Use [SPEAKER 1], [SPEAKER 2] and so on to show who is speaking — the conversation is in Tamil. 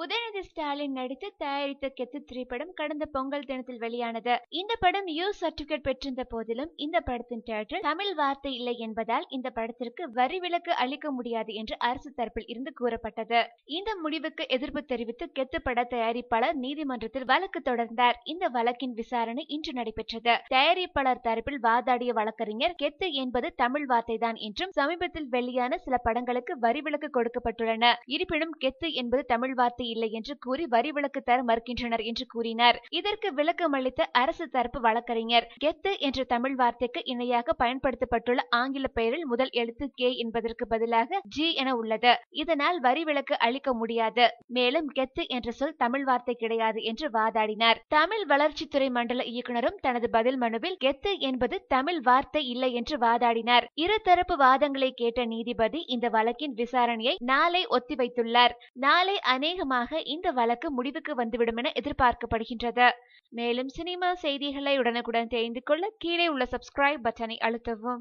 [SPEAKER 1] உதயநிதி ஸ்டாலின் நடித்து தயாரித்த கெத்து திரைப்படம் கடந்த பொங்கல் தினத்தில் வெளியானது இந்த படம் யூ சர்டிபிகேட் பெற்றிருந்த போதிலும் இந்த படத்தின் டைட்டில் தமிழ் வார்த்தை இல்லை என்பதால் இந்த படத்திற்கு வரி விலக்கு அளிக்க முடியாது என்று அரசு தரப்பில் இருந்து கூறப்பட்டது இந்த முடிவுக்கு எதிர்ப்பு தெரிவித்து கெத்து பட தயாரிப்பாளர் நீதிமன்றத்தில் வழக்கு தொடர்ந்தார் இந்த வழக்கின் விசாரணை இன்று நடைபெற்றது தயாரிப்பாளர் தரப்பில் வாதாடிய வழக்கறிஞர் கெத்து என்பது தமிழ் வார்த்தைதான் என்றும் சமீபத்தில் வெளியான சில படங்களுக்கு வரி விலக்கு கொடுக்கப்பட்டுள்ளன இருப்பினும் கெத்து என்பது தமிழ் வார்த்தை அனுமதி இல்லை என்று கூறி வரி விலக்கு தர மறுக்கின்றனர் என்று கூறினார் இதற்கு விளக்கம் அளித்த அரசு தரப்பு வழக்கறிஞர் கெத்து என்ற தமிழ் வார்த்தைக்கு இணையாக பயன்படுத்தப்பட்டுள்ள ஆங்கில பெயரில் முதல் எழுத்து கே என்பதற்கு பதிலாக ஜி என உள்ளது இதனால் வரி விலக்கு அளிக்க முடியாது மேலும் கெத்து என்ற சொல் தமிழ் வார்த்தை கிடையாது என்று வாதாடினார் தமிழ் வளர்ச்சித்துறை மண்டல இயக்குநரும் தனது பதில் மனுவில் கெத்து என்பது தமிழ் வார்த்தை இல்லை என்று வாதாடினார் இருதரப்பு வாதங்களை கேட்ட நீதிபதி இந்த வழக்கின் விசாரணையை நாளை ஒத்திவைத்துள்ளார் நாளை அநேக மூலமாக இந்த வழக்கு முடிவுக்கு வந்துவிடும் என எதிர்பார்க்கப்படுகின்றது மேலும் சினிமா செய்திகளை உடனுக்குடன் தெரிந்து கொள்ள கீழே உள்ள சப்ஸ்கிரைப் பட்டனை அழுத்தவும்